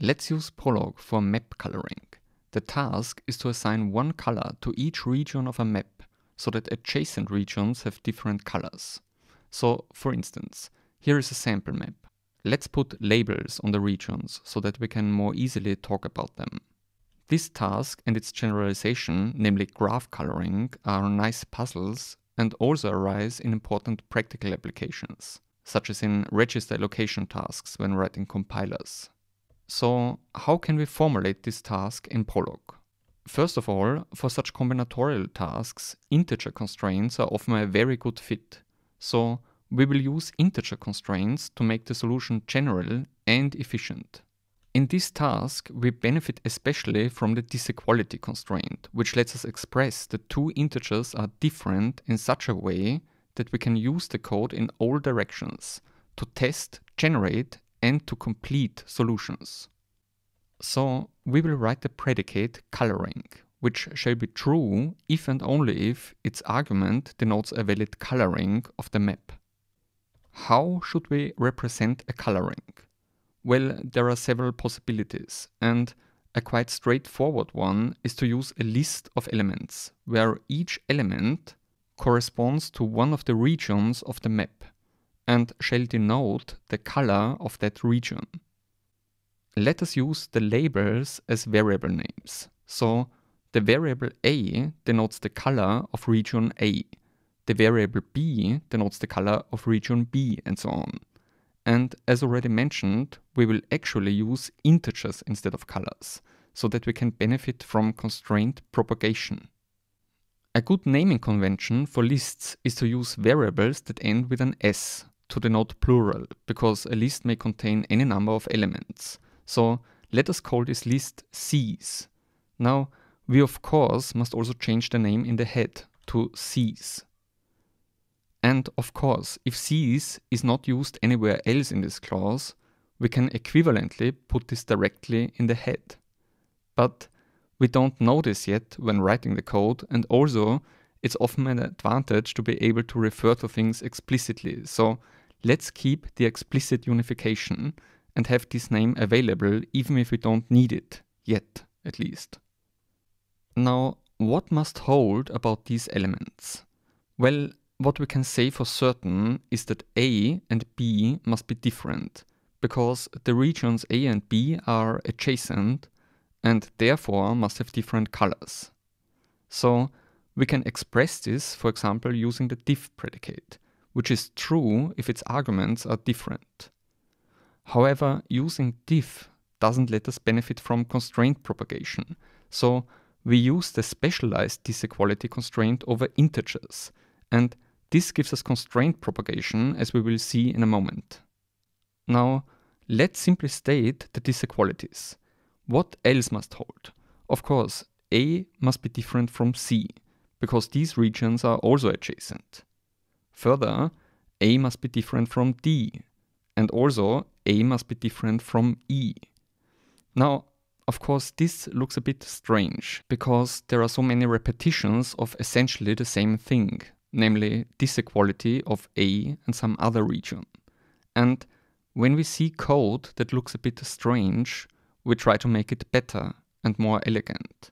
Let's use Prolog for map coloring. The task is to assign one color to each region of a map so that adjacent regions have different colors. So, for instance, here is a sample map. Let's put labels on the regions so that we can more easily talk about them. This task and its generalization, namely graph coloring, are nice puzzles and also arise in important practical applications, such as in register allocation tasks when writing compilers. So how can we formulate this task in Prolog? First of all, for such combinatorial tasks, integer constraints are often a very good fit. So we will use integer constraints to make the solution general and efficient. In this task, we benefit especially from the disequality constraint, which lets us express that two integers are different in such a way that we can use the code in all directions to test, generate, and to complete solutions. So we will write the predicate coloring, which shall be true if and only if its argument denotes a valid coloring of the map. How should we represent a coloring? Well, there are several possibilities, and a quite straightforward one is to use a list of elements, where each element corresponds to one of the regions of the map and shall denote the color of that region. Let us use the labels as variable names. So the variable A denotes the color of region A, the variable B denotes the color of region B, and so on. And as already mentioned, we will actually use integers instead of colors, so that we can benefit from constraint propagation. A good naming convention for lists is to use variables that end with an S, to denote plural because a list may contain any number of elements. So let us call this list C's. Now we of course must also change the name in the head to C's. And of course, if C's is not used anywhere else in this clause, we can equivalently put this directly in the head. But we don't know this yet when writing the code and also it's often an advantage to be able to refer to things explicitly. So let's keep the explicit unification and have this name available even if we don't need it, yet at least. Now, what must hold about these elements? Well, what we can say for certain is that A and B must be different, because the regions A and B are adjacent and therefore must have different colors. So we can express this, for example, using the diff predicate, which is true if its arguments are different. However, using diff doesn't let us benefit from constraint propagation, so we use the specialized disequality constraint over integers, and this gives us constraint propagation as we will see in a moment. Now, let's simply state the disequalities. What else must hold? Of course, A must be different from C, because these regions are also adjacent. Further, A must be different from D, and also A must be different from E. Now, of course, this looks a bit strange, because there are so many repetitions of essentially the same thing, namely this equality of A and some other region. And when we see code that looks a bit strange, we try to make it better and more elegant.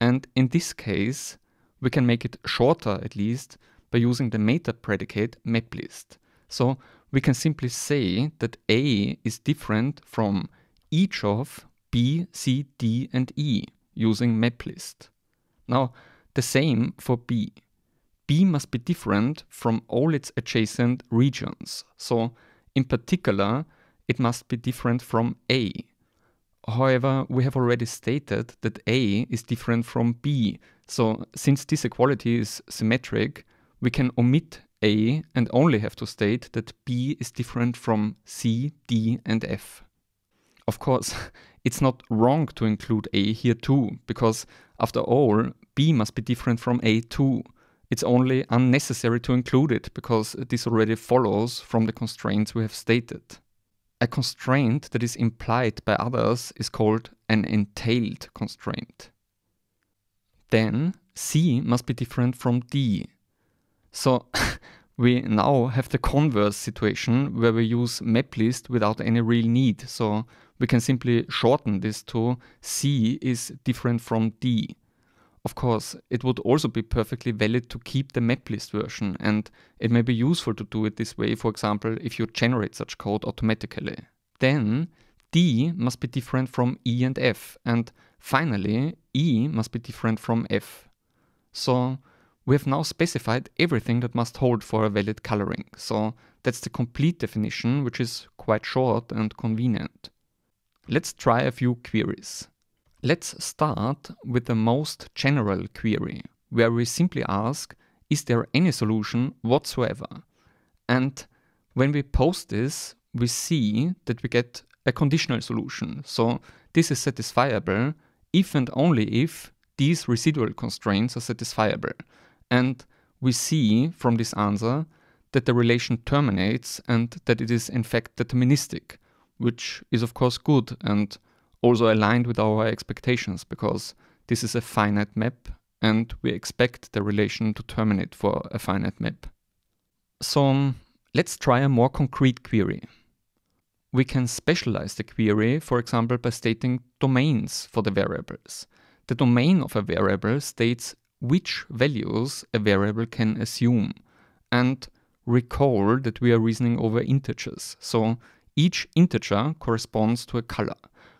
And in this case, we can make it shorter at least by using the meta predicate maplist. So we can simply say that A is different from each of B, C, D, and E using maplist. Now, the same for B. B must be different from all its adjacent regions. So, in particular, it must be different from A. However, we have already stated that A is different from B. So, since this equality is symmetric, we can omit A and only have to state that B is different from C, D, and F. Of course, it's not wrong to include A here too, because after all, B must be different from A too. It's only unnecessary to include it, because this already follows from the constraints we have stated. A constraint that is implied by others is called an entailed constraint. Then C must be different from D, so we now have the converse situation where we use map list without any real need. So we can simply shorten this to C is different from D. Of course, it would also be perfectly valid to keep the map list version, and it may be useful to do it this way, for example, if you generate such code automatically. Then D must be different from E and F, and finally, E must be different from F. So we have now specified everything that must hold for a valid coloring, so that's the complete definition, which is quite short and convenient. Let's try a few queries. Let's start with the most general query, where we simply ask, is there any solution whatsoever? And when we post this, we see that we get a conditional solution. So this is satisfiable if and only if these residual constraints are satisfiable. And we see from this answer that the relation terminates and that it is in fact deterministic, which is of course good and also aligned with our expectations because this is a finite map and we expect the relation to terminate for a finite map. So let's try a more concrete query. We can specialize the query, for example, by stating domains for the variables. The domain of a variable states which values a variable can assume and recall that we are reasoning over integers. So each integer corresponds to a color.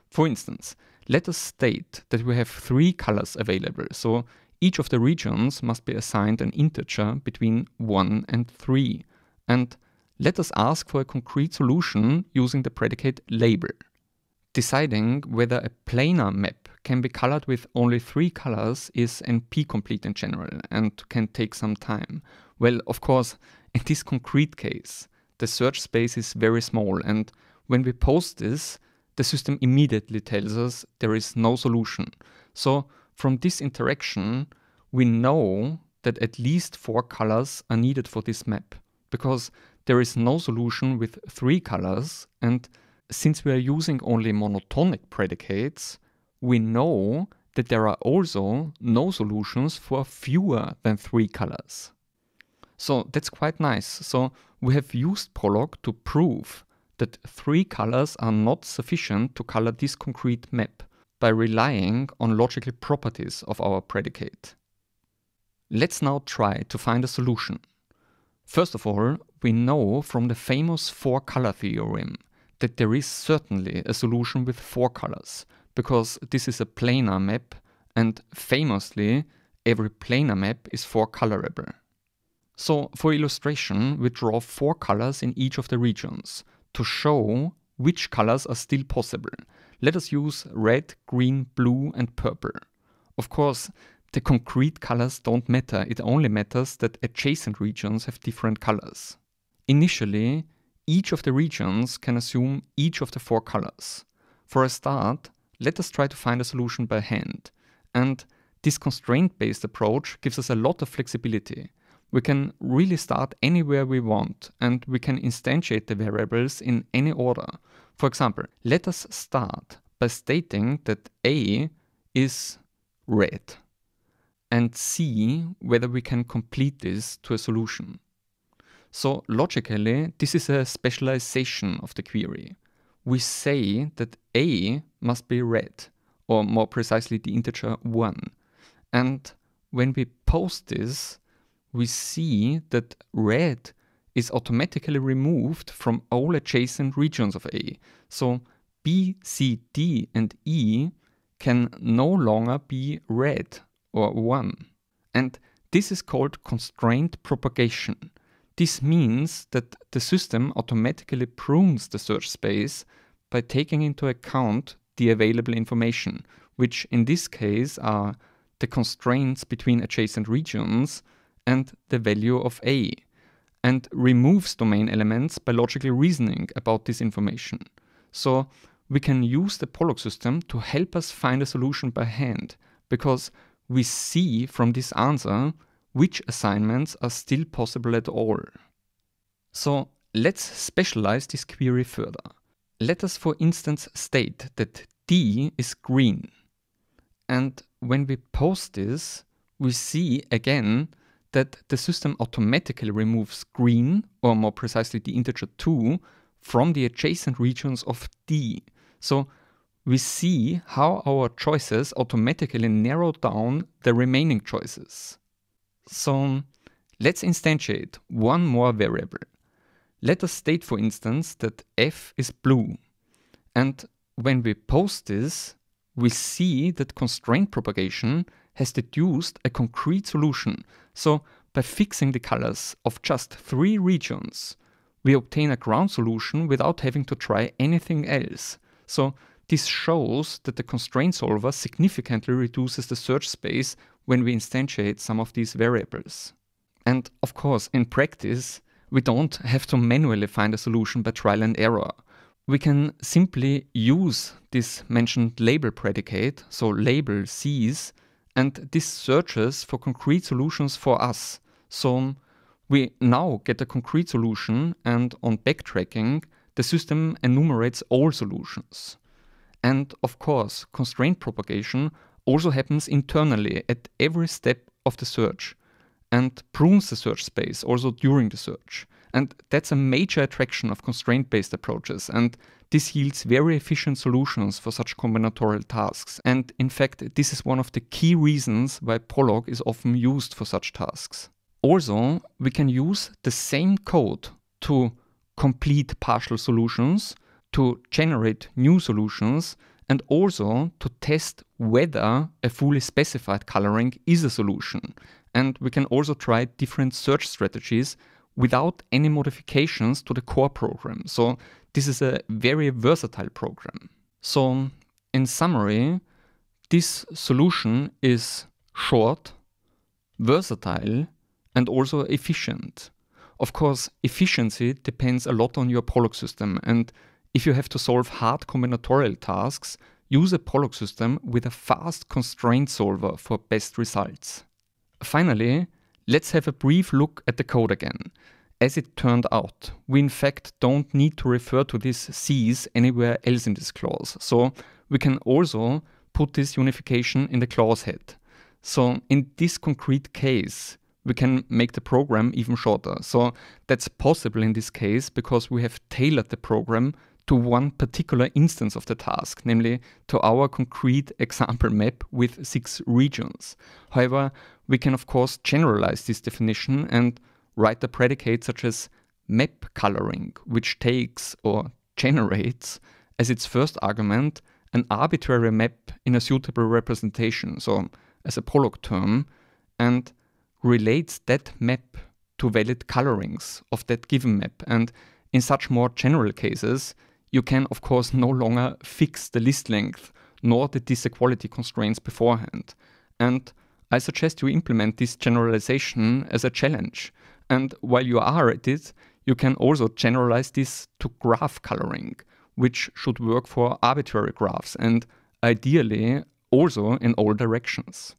For instance, let us state that we have three colors available. So each of the regions must be assigned an integer between 1 and 3. And let us ask for a concrete solution using the predicate label. Deciding whether a planar map can be colored with only three colors is NP complete in general and can take some time. Well, of course, in this concrete case, the search space is very small, and when we post this, the system immediately tells us there is no solution. So, from this interaction, we know that at least four colors are needed for this map because there is no solution with three colors and since we are using only monotonic predicates, we know that there are also no solutions for fewer than three colors. So that's quite nice. So we have used Prolog to prove that three colors are not sufficient to color this concrete map by relying on logical properties of our predicate. Let's now try to find a solution. First of all, we know from the famous four color theorem that there is certainly a solution with four colors, because this is a planar map, and famously, every planar map is four colorable. So, for illustration, we draw four colors in each of the regions to show which colors are still possible. Let us use red, green, blue, and purple. Of course, the concrete colors don't matter, it only matters that adjacent regions have different colors. Initially, each of the regions can assume each of the four colors. For a start, let us try to find a solution by hand. And this constraint-based approach gives us a lot of flexibility. We can really start anywhere we want, and we can instantiate the variables in any order. For example, let us start by stating that A is red, and see whether we can complete this to a solution. So logically, this is a specialization of the query. We say that a must be red, or more precisely the integer 1. And when we post this, we see that red is automatically removed from all adjacent regions of A. So B, C, D and E can no longer be red or 1. And this is called constraint propagation. This means that the system automatically prunes the search space by taking into account the available information, which in this case are the constraints between adjacent regions and the value of A, and removes domain elements by logically reasoning about this information. So we can use the Pollock system to help us find a solution by hand, because we see from this answer which assignments are still possible at all. So let's specialize this query further. Let us for instance state that D is green. And when we post this, we see again that the system automatically removes green, or more precisely the integer 2, from the adjacent regions of D. So we see how our choices automatically narrow down the remaining choices. So let's instantiate one more variable. Let us state, for instance, that f is blue. And when we post this, we see that constraint propagation has deduced a concrete solution. So by fixing the colors of just three regions, we obtain a ground solution without having to try anything else. So this shows that the constraint solver significantly reduces the search space when we instantiate some of these variables. And of course, in practice, we don't have to manually find a solution by trial and error. We can simply use this mentioned label predicate, so label sees, and this searches for concrete solutions for us. So we now get a concrete solution, and on backtracking, the system enumerates all solutions. And of course, constraint propagation also happens internally at every step of the search and prunes the search space also during the search. And that's a major attraction of constraint based approaches. And this yields very efficient solutions for such combinatorial tasks. And in fact, this is one of the key reasons why Prolog is often used for such tasks. Also, we can use the same code to complete partial solutions, to generate new solutions, and also to test whether a fully specified coloring is a solution. And we can also try different search strategies without any modifications to the core program. So this is a very versatile program. So in summary, this solution is short, versatile, and also efficient. Of course, efficiency depends a lot on your Pollock system and if you have to solve hard combinatorial tasks, use a Pollock system with a fast constraint solver for best results. Finally, let's have a brief look at the code again. As it turned out, we in fact don't need to refer to this C's anywhere else in this clause, so we can also put this unification in the clause head. So in this concrete case, we can make the program even shorter. So that's possible in this case because we have tailored the program to one particular instance of the task, namely to our concrete example map with six regions. However, we can of course generalize this definition and write a predicate such as map coloring, which takes or generates as its first argument an arbitrary map in a suitable representation, so as a Pollock term, and relates that map to valid colorings of that given map. And in such more general cases, you can of course no longer fix the list length nor the disequality constraints beforehand. And I suggest you implement this generalization as a challenge. And while you are at it, you can also generalize this to graph coloring, which should work for arbitrary graphs and ideally also in all directions.